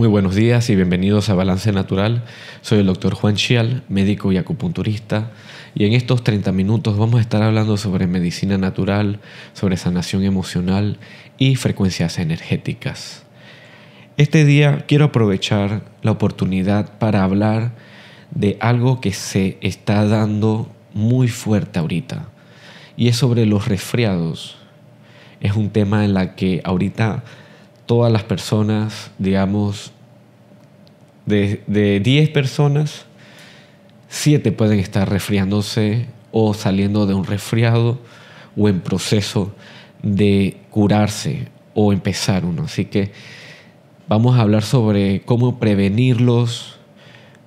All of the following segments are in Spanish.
Muy buenos días y bienvenidos a Balance Natural. Soy el doctor Juan Chial, médico y acupunturista, y en estos 30 minutos vamos a estar hablando sobre medicina natural, sobre sanación emocional y frecuencias energéticas. Este día quiero aprovechar la oportunidad para hablar de algo que se está dando muy fuerte ahorita, y es sobre los resfriados. Es un tema en la que ahorita todas las personas, digamos, de, 10 personas, 7 pueden estar resfriándose o saliendo de un resfriado o en proceso de curarse o empezar uno. Así que vamos a hablar sobre cómo prevenirlos,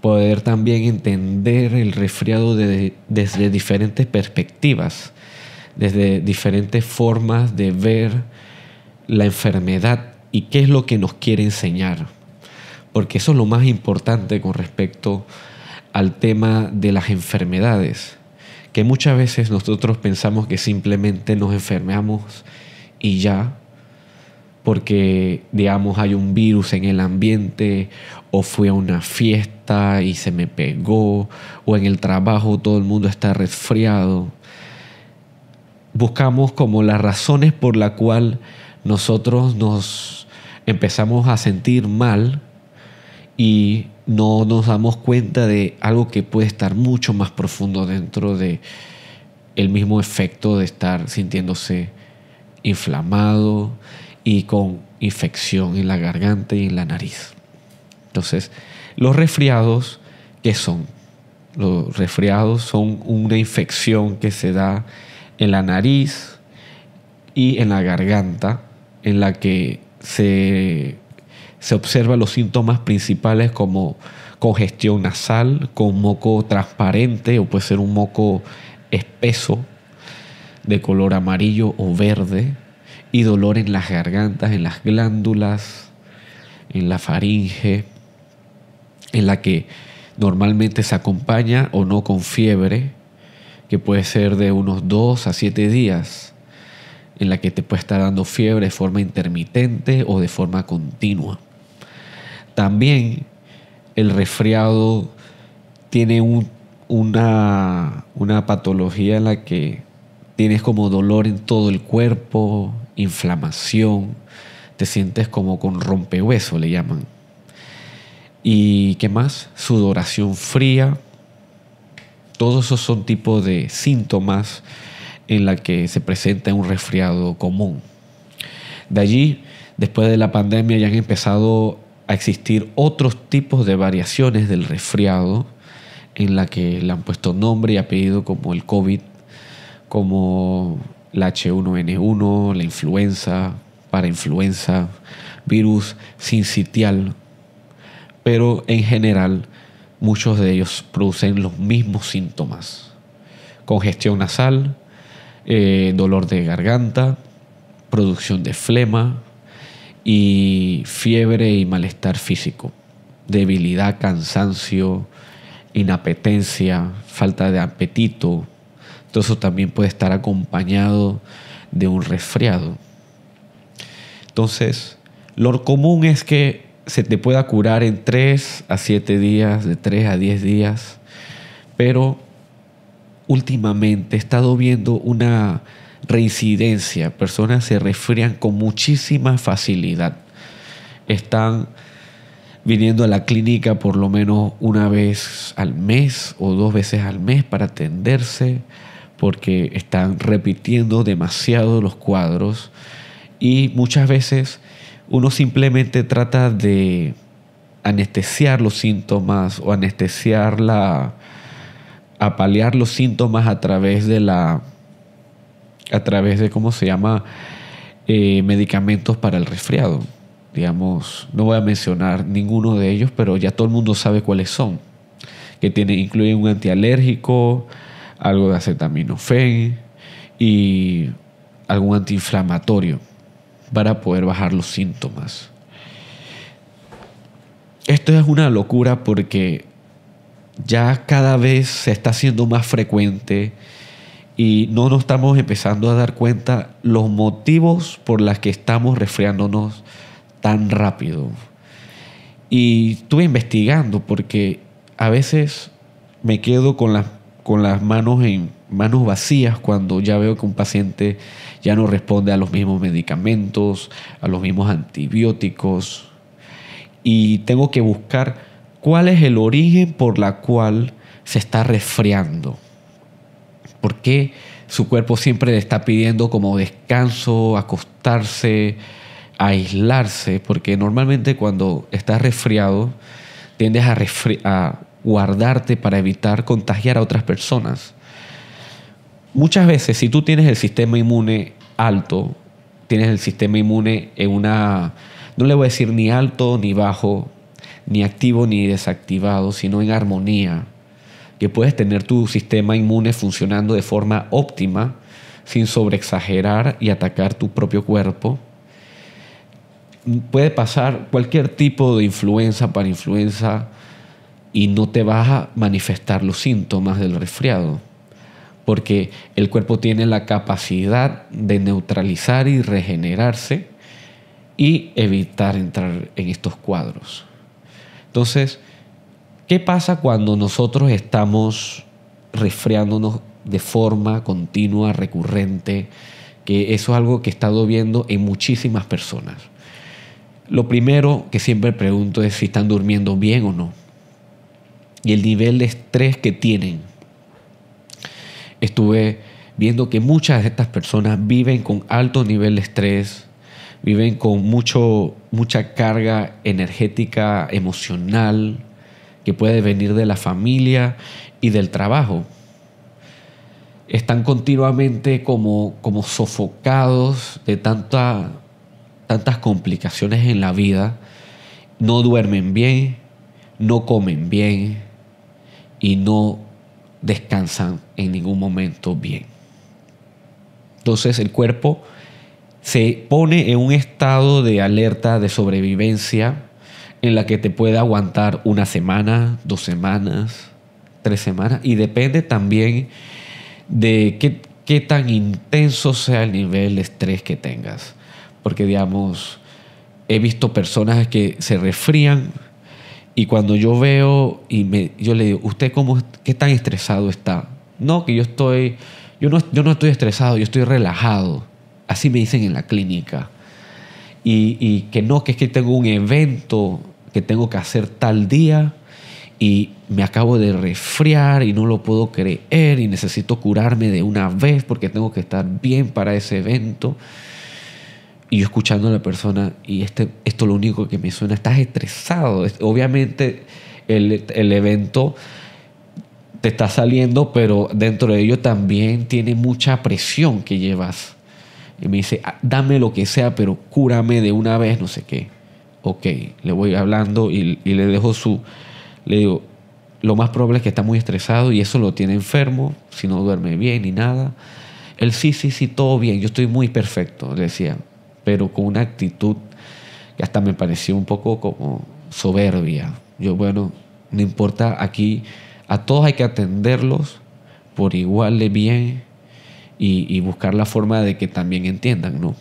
poder también entender el resfriado desde diferentes perspectivas, desde diferentes formas de ver la enfermedad y qué es lo que nos quiere enseñar. Porque eso es lo más importante con respecto al tema de las enfermedades, que muchas veces nosotros pensamos que simplemente nos enfermamos y ya, porque digamos hay un virus en el ambiente o fui a una fiesta y se me pegó o en el trabajo todo el mundo está resfriado. Buscamos como las razones por la cual nosotros nos empezamos a sentir mal y no nos damos cuenta de algo que puede estar mucho más profundo dentro de el mismo efecto de estar sintiéndose inflamado y con infección en la garganta y en la nariz. Entonces, los resfriados, ¿qué son? Los resfriados son una infección que se da en la nariz y en la garganta en la que se, se observan los síntomas principales como congestión nasal, con moco transparente o puede ser un moco espeso de color amarillo o verde y dolor en las gargantas, en las glándulas, en la faringe, en la que normalmente se acompaña o no con fiebre, que puede ser de unos 2 a 7 días en la que te puede estar dando fiebre de forma intermitente o de forma continua. También el resfriado tiene una, una patología en la que tienes como dolor en todo el cuerpo, inflamación, te sientes como con rompehueso, le llaman. ¿Y qué más? Sudoración fría. Todos esos son tipos de síntomas en la que se presenta un resfriado común. De allí, después de la pandemia, ya han empezado a existir otros tipos de variaciones del resfriado en la que le han puesto nombre y apellido como el COVID, como la H1N1, la influenza, para influenza, virus sincitial. Pero en general, muchos de ellos producen los mismos síntomas. Congestión nasal, eh, dolor de garganta, producción de flema y fiebre y malestar físico, debilidad, cansancio, inapetencia, falta de apetito. Todo eso también puede estar acompañado de un resfriado. Entonces, lo común es que se te pueda curar en 3 a 7 días, de 3 a 10 días, pero últimamente he estado viendo una reincidencia. Personas se resfrían con muchísima facilidad. Están viniendo a la clínica por lo menos una vez al mes o dos veces al mes para atenderse porque están repitiendo demasiado los cuadros y muchas veces uno simplemente trata de anestesiar los síntomas o anestesiar la, a paliar los síntomas a través de la, a través de, ¿cómo se llama? Eh, medicamentos para el resfriado. Digamos, no voy a mencionar ninguno de ellos, pero ya todo el mundo sabe cuáles son. Que tiene, incluyen un antialérgico, algo de acetaminofén y algún antiinflamatorio para poder bajar los síntomas. Esto es una locura porque ya cada vez se está haciendo más frecuente y no nos estamos empezando a dar cuenta los motivos por los que estamos resfriándonos tan rápido. Y estuve investigando porque a veces me quedo con las, con las manos en manos vacías cuando ya veo que un paciente ya no responde a los mismos medicamentos, a los mismos antibióticos y tengo que buscar ¿Cuál es el origen por la cual se está resfriando? ¿Por qué su cuerpo siempre le está pidiendo como descanso, acostarse, aislarse? Porque normalmente cuando estás resfriado tiendes a, a guardarte para evitar contagiar a otras personas. Muchas veces si tú tienes el sistema inmune alto, tienes el sistema inmune en una, no le voy a decir ni alto ni bajo, ni activo ni desactivado, sino en armonía, que puedes tener tu sistema inmune funcionando de forma óptima, sin sobreexagerar y atacar tu propio cuerpo. Puede pasar cualquier tipo de influenza para influenza y no te vas a manifestar los síntomas del resfriado, porque el cuerpo tiene la capacidad de neutralizar y regenerarse y evitar entrar en estos cuadros. Entonces, ¿qué pasa cuando nosotros estamos resfriándonos de forma continua, recurrente? Que eso es algo que he estado viendo en muchísimas personas. Lo primero que siempre pregunto es si están durmiendo bien o no. Y el nivel de estrés que tienen. Estuve viendo que muchas de estas personas viven con alto nivel de estrés, viven con mucho, mucha carga energética, emocional, que puede venir de la familia y del trabajo. Están continuamente como, sofocados de tantas complicaciones en la vida. No duermen bien, no comen bien y no descansan en ningún momento bien. Entonces el cuerpo se pone en un estado de alerta de sobrevivencia en la que te puede aguantar una semana, dos semanas, tres semanas, y depende también de qué, tan intenso sea el nivel de estrés que tengas. Porque, digamos, he visto personas que se refrían y cuando yo veo y me, yo le digo, ¿usted cómo, qué tan estresado está? No, que yo estoy, yo no, yo no estoy estresado, yo estoy relajado así me dicen en la clínica. Y, que no, que es que tengo un evento que tengo que hacer tal día y me acabo de resfriar y no lo puedo creer y necesito curarme de una vez porque tengo que estar bien para ese evento. Y yo escuchando a la persona y este, esto lo único que me suena, estás estresado. Obviamente el, el evento te está saliendo, pero dentro de ello también tiene mucha presión que llevas y me dice, ah, dame lo que sea, pero cúrame de una vez, no sé qué. Ok, le voy hablando y, le dejo su... Le digo, lo más probable es que está muy estresado y eso lo tiene enfermo, si no duerme bien ni nada. Él sí, sí, sí, todo bien, yo estoy muy perfecto, le decía, pero con una actitud que hasta me pareció un poco como soberbia. Yo, bueno, no importa, aquí a todos hay que atenderlos por igual de bien y, buscar la forma de que también entiendan, ¿no?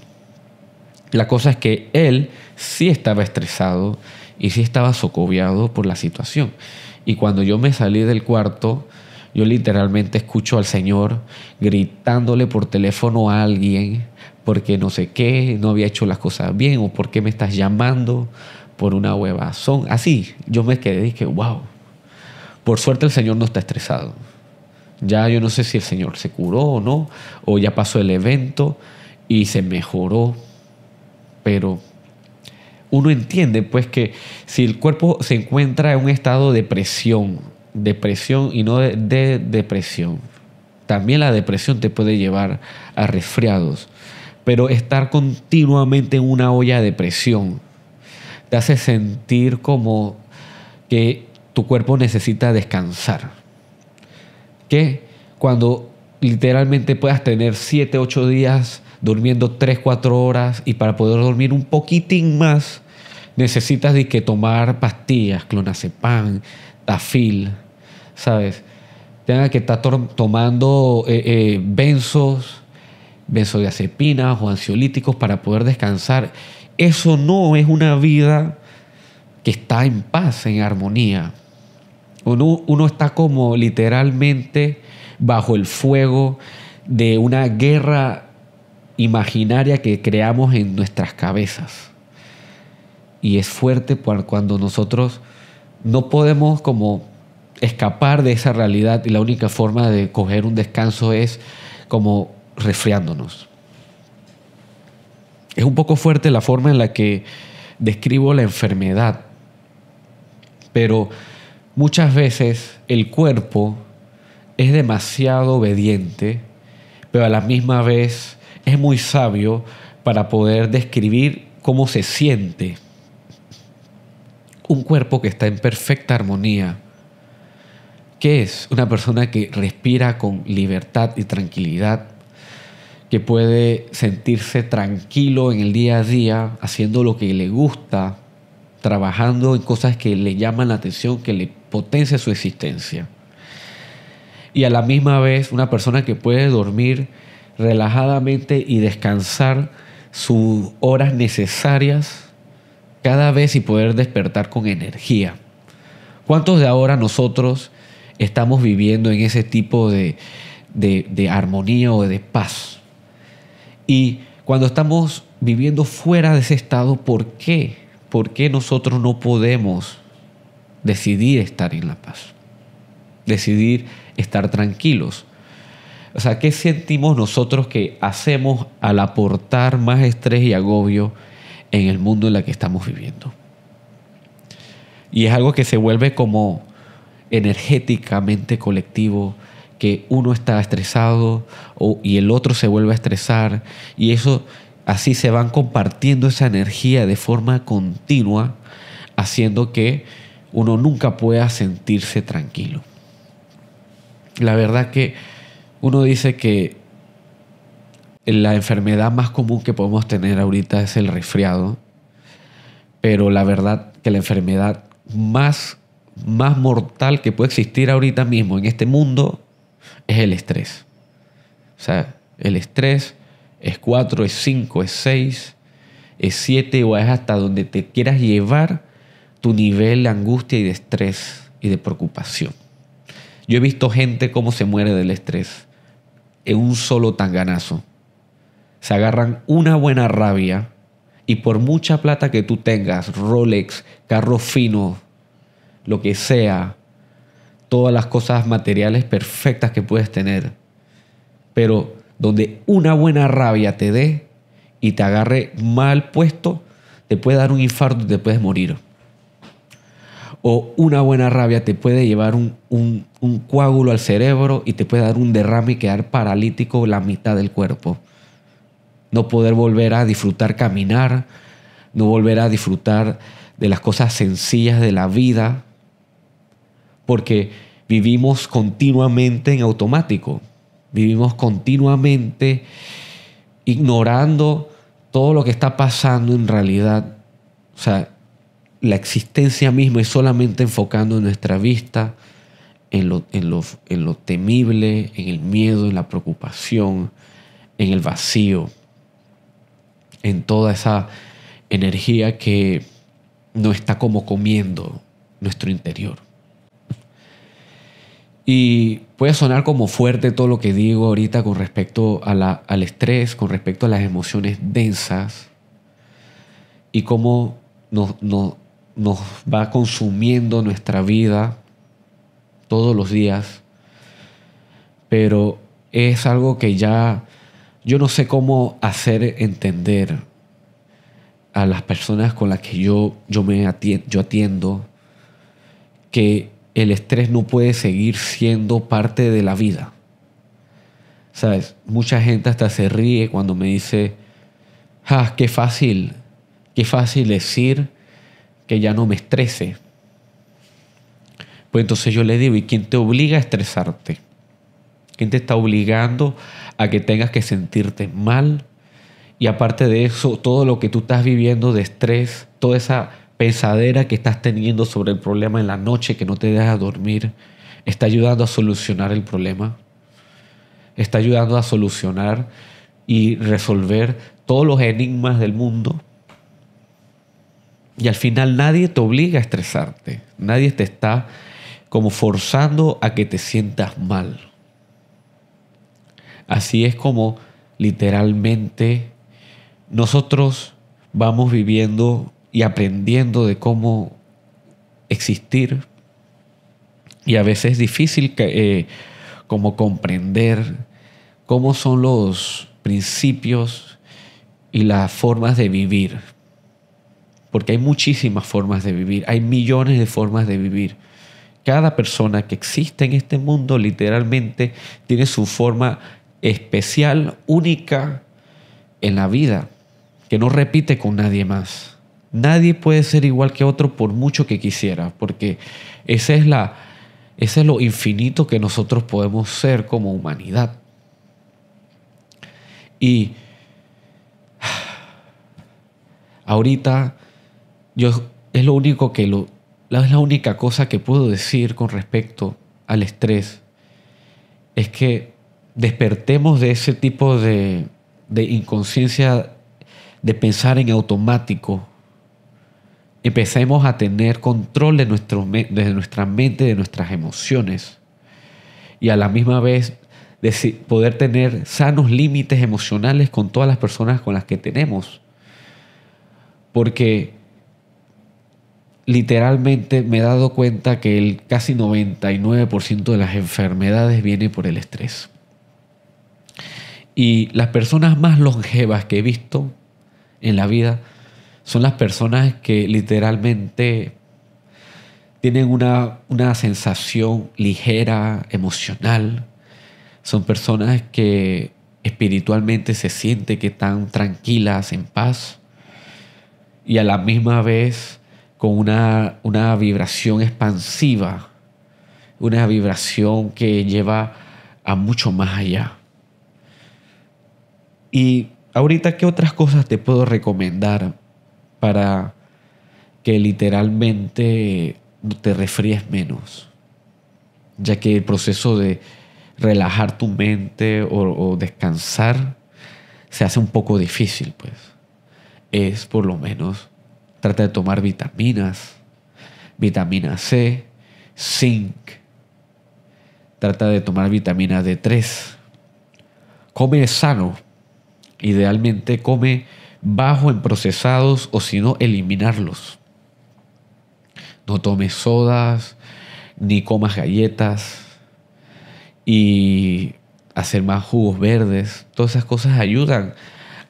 La cosa es que él sí estaba estresado y sí estaba socoviado por la situación. Y cuando yo me salí del cuarto, yo literalmente escucho al Señor gritándole por teléfono a alguien porque no sé qué, no había hecho las cosas bien o por qué me estás llamando por una huevazón. Así, yo me quedé y dije, wow, por suerte el Señor no está estresado. Ya yo no sé si el Señor se curó o no, o ya pasó el evento y se mejoró, pero uno entiende pues que si el cuerpo se encuentra en un estado de presión, depresión y no de, de, depresión, también la depresión te puede llevar a resfriados, pero estar continuamente en una olla de presión te hace sentir como que tu cuerpo necesita descansar que cuando literalmente puedas tener 7, 8 días durmiendo 3, 4 horas y para poder dormir un poquitín más necesitas de que tomar pastillas, clonazepam, tafil, ¿sabes? tenga que estar tomando eh, eh, benzos, benzodiazepinas o ansiolíticos para poder descansar. Eso no es una vida que está en paz, en armonía. Uno, está como literalmente bajo el fuego de una guerra imaginaria que creamos en nuestras cabezas. Y es fuerte cuando nosotros no podemos como escapar de esa realidad y la única forma de coger un descanso es como resfriándonos. Es un poco fuerte la forma en la que describo la enfermedad, pero muchas veces el cuerpo es demasiado obediente, pero a la misma vez es muy sabio para poder describir cómo se siente un cuerpo que está en perfecta armonía. que es? Una persona que respira con libertad y tranquilidad, que puede sentirse tranquilo en el día a día, haciendo lo que le gusta, trabajando en cosas que le llaman la atención, que le potencia su existencia. Y a la misma vez una persona que puede dormir relajadamente y descansar sus horas necesarias cada vez y poder despertar con energía. ¿Cuántos de ahora nosotros estamos viviendo en ese tipo de, armonía o de paz? Y cuando estamos viviendo fuera de ese estado, ¿por qué? ¿Por qué nosotros no podemos decidir estar en la paz, decidir estar tranquilos. O sea, ¿qué sentimos nosotros que hacemos al aportar más estrés y agobio en el mundo en el que estamos viviendo? Y es algo que se vuelve como energéticamente colectivo, que uno está estresado y el otro se vuelve a estresar y eso así se van compartiendo esa energía de forma continua, haciendo que uno nunca pueda sentirse tranquilo. La verdad que uno dice que la enfermedad más común que podemos tener ahorita es el resfriado, pero la verdad que la enfermedad más, más mortal que puede existir ahorita mismo en este mundo es el estrés. O sea, el estrés es 4, es 5, es 6, es 7 o es hasta donde te quieras llevar tu nivel de angustia y de estrés y de preocupación. Yo he visto gente cómo se muere del estrés en un solo tanganazo. Se agarran una buena rabia y por mucha plata que tú tengas, Rolex, carro fino, lo que sea, todas las cosas materiales perfectas que puedes tener, pero donde una buena rabia te dé y te agarre mal puesto, te puede dar un infarto y te puedes morir o una buena rabia te puede llevar un, coágulo al cerebro y te puede dar un derrame y quedar paralítico la mitad del cuerpo. No poder volver a disfrutar caminar, no volver a disfrutar de las cosas sencillas de la vida, porque vivimos continuamente en automático, vivimos continuamente ignorando todo lo que está pasando en realidad. O sea, la existencia misma es solamente enfocando nuestra vista en lo, temible, en el miedo, en la preocupación, en el vacío, en toda esa energía que no está como comiendo nuestro interior. Y puede sonar como fuerte todo lo que digo ahorita con respecto a la, al estrés, con respecto a las emociones densas y cómo nos, nos va consumiendo nuestra vida todos los días, pero es algo que ya yo no sé cómo hacer entender a las personas con las que yo, yo me atiendo, atiendo que el estrés no puede seguir siendo parte de la vida. ¿Sabes? Mucha gente hasta se ríe cuando me dice, ah, qué fácil, qué fácil decir que ya no me estrese. Pues entonces yo le digo, ¿y quién te obliga a estresarte? ¿Quién te está obligando a que tengas que sentirte mal? Y aparte de eso, todo lo que tú estás viviendo de estrés, toda esa pesadera que estás teniendo sobre el problema en la noche que no te deja dormir, está ayudando a solucionar el problema. Está ayudando a solucionar y resolver todos los enigmas del mundo y al final nadie te obliga a estresarte, nadie te está como forzando a que te sientas mal. Así es como literalmente nosotros vamos viviendo y aprendiendo de cómo existir. Y a veces es difícil eh, como comprender cómo son los principios y las formas de vivir porque hay muchísimas formas de vivir, hay millones de formas de vivir. Cada persona que existe en este mundo literalmente tiene su forma especial, única en la vida, que no repite con nadie más. Nadie puede ser igual que otro por mucho que quisiera, porque esa es la, ese es lo infinito que nosotros podemos ser como humanidad. Y ahorita yo es lo único que lo es la única cosa que puedo decir con respecto al estrés es que despertemos de ese tipo de, inconsciencia de pensar en automático. Empecemos a tener control de, nuestra mente, de nuestras emociones. Y a la misma vez poder tener sanos límites emocionales con todas las personas con las que tenemos. Porque literalmente me he dado cuenta que el casi 99% de las enfermedades viene por el estrés. Y las personas más longevas que he visto en la vida son las personas que literalmente tienen una, sensación ligera, emocional. Son personas que espiritualmente se sienten que están tranquilas, en paz. Y a la misma vez con una, vibración expansiva, una vibración que lleva a mucho más allá. Y ahorita, ¿qué otras cosas te puedo recomendar para que literalmente te refríes menos? Ya que el proceso de relajar tu mente o descansar se hace un poco difícil, pues. Es por lo menos Trata de tomar vitaminas, vitamina C, zinc. Trata de tomar vitamina D3. Come sano. Idealmente come bajo en procesados o si no, eliminarlos. No tomes sodas, ni comas galletas y hacer más jugos verdes. Todas esas cosas ayudan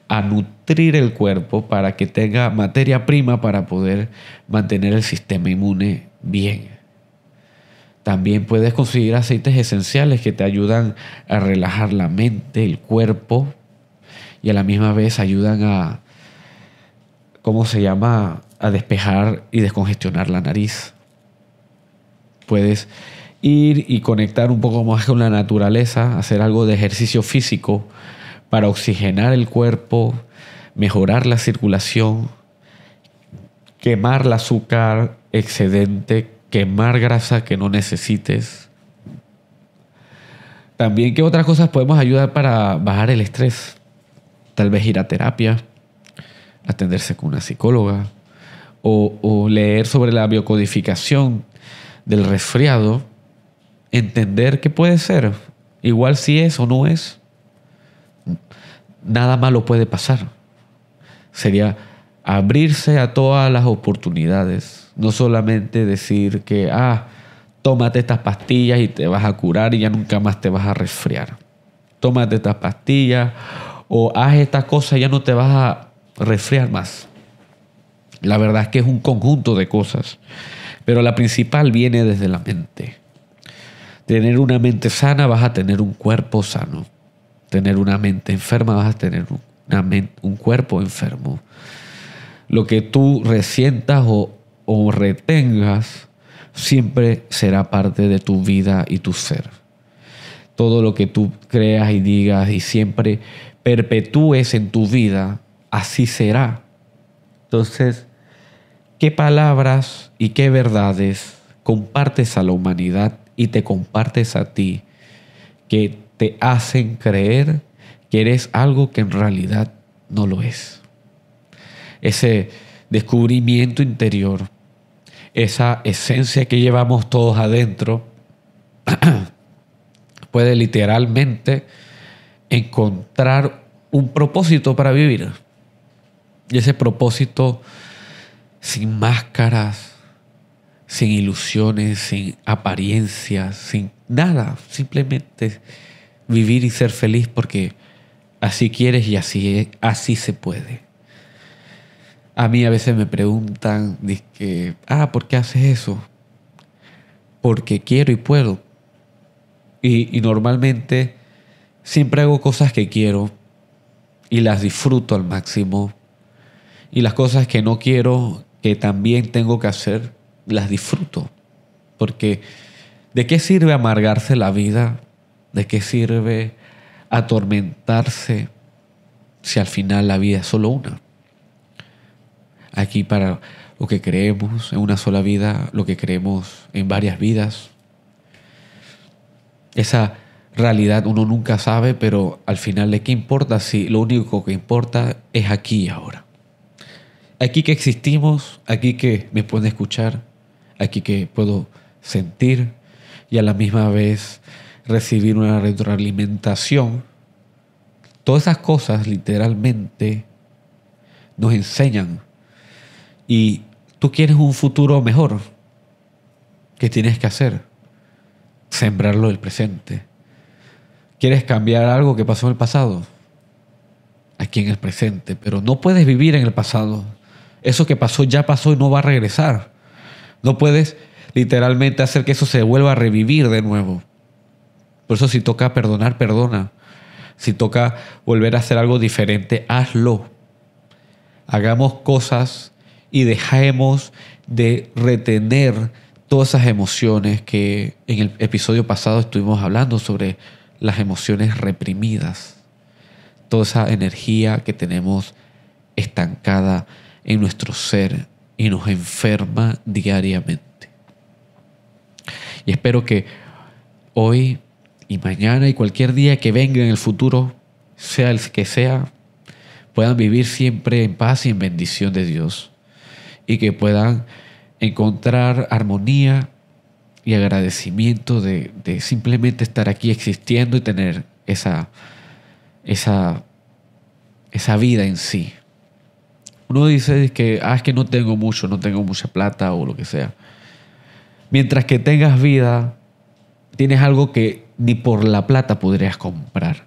a, nutrir el cuerpo para que tenga materia prima para poder mantener el sistema inmune bien. También puedes conseguir aceites esenciales que te ayudan a relajar la mente, el cuerpo y a la misma vez ayudan a, ¿cómo se llama?, a despejar y descongestionar la nariz. Puedes ir y conectar un poco más con la naturaleza, hacer algo de ejercicio físico para oxigenar el cuerpo mejorar la circulación, quemar el azúcar excedente, quemar grasa que no necesites. También, ¿qué otras cosas podemos ayudar para bajar el estrés? Tal vez ir a terapia, atenderse con una psicóloga, o, o leer sobre la biocodificación del resfriado, entender qué puede ser, igual si es o no es. Nada malo puede pasar sería abrirse a todas las oportunidades, no solamente decir que, ah, tómate estas pastillas y te vas a curar y ya nunca más te vas a resfriar. Tómate estas pastillas o haz estas cosas y ya no te vas a resfriar más. La verdad es que es un conjunto de cosas, pero la principal viene desde la mente. Tener una mente sana vas a tener un cuerpo sano. Tener una mente enferma vas a tener un un cuerpo enfermo. Lo que tú resientas o, o retengas siempre será parte de tu vida y tu ser. Todo lo que tú creas y digas y siempre perpetúes en tu vida, así será. Entonces, ¿qué palabras y qué verdades compartes a la humanidad y te compartes a ti que te hacen creer que algo que en realidad no lo es. Ese descubrimiento interior, esa esencia que llevamos todos adentro, puede literalmente encontrar un propósito para vivir. Y ese propósito sin máscaras, sin ilusiones, sin apariencias, sin nada. Simplemente vivir y ser feliz porque Así quieres y así, así se puede. A mí a veces me preguntan, dizque ah, ¿por qué haces eso? Porque quiero y puedo. Y, y normalmente siempre hago cosas que quiero y las disfruto al máximo. Y las cosas que no quiero, que también tengo que hacer, las disfruto. Porque ¿de qué sirve amargarse la vida? ¿De qué sirve atormentarse si al final la vida es solo una? Aquí para lo que creemos en una sola vida, lo que creemos en varias vidas. Esa realidad uno nunca sabe, pero al final de qué importa si lo único que importa es aquí ahora. Aquí que existimos, aquí que me pueden escuchar, aquí que puedo sentir y a la misma vez recibir una retroalimentación. Todas esas cosas literalmente nos enseñan. Y tú quieres un futuro mejor. ¿Qué tienes que hacer? Sembrarlo del presente. ¿Quieres cambiar algo que pasó en el pasado? Aquí en el presente. Pero no puedes vivir en el pasado. Eso que pasó ya pasó y no va a regresar. No puedes literalmente hacer que eso se vuelva a revivir de nuevo. Por eso si toca perdonar, perdona. Si toca volver a hacer algo diferente, hazlo. Hagamos cosas y dejemos de retener todas esas emociones que en el episodio pasado estuvimos hablando sobre las emociones reprimidas. Toda esa energía que tenemos estancada en nuestro ser y nos enferma diariamente. Y espero que hoy y mañana y cualquier día que venga en el futuro, sea el que sea, puedan vivir siempre en paz y en bendición de Dios y que puedan encontrar armonía y agradecimiento de, simplemente estar aquí existiendo y tener esa, esa, esa vida en sí. Uno dice que, ah, es que no tengo mucho, no tengo mucha plata o lo que sea. Mientras que tengas vida, tienes algo que ni por la plata podrías comprar.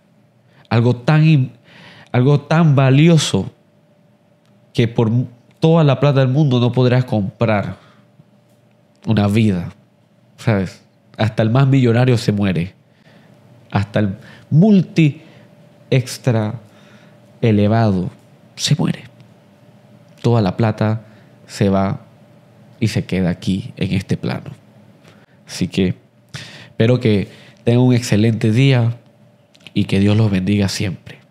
Algo tan, algo tan valioso que por toda la plata del mundo no podrás comprar una vida. ¿Sabes? Hasta el más millonario se muere. Hasta el multi extra elevado se muere. Toda la plata se va y se queda aquí en este plano. Así que espero que Tengan un excelente día y que Dios los bendiga siempre.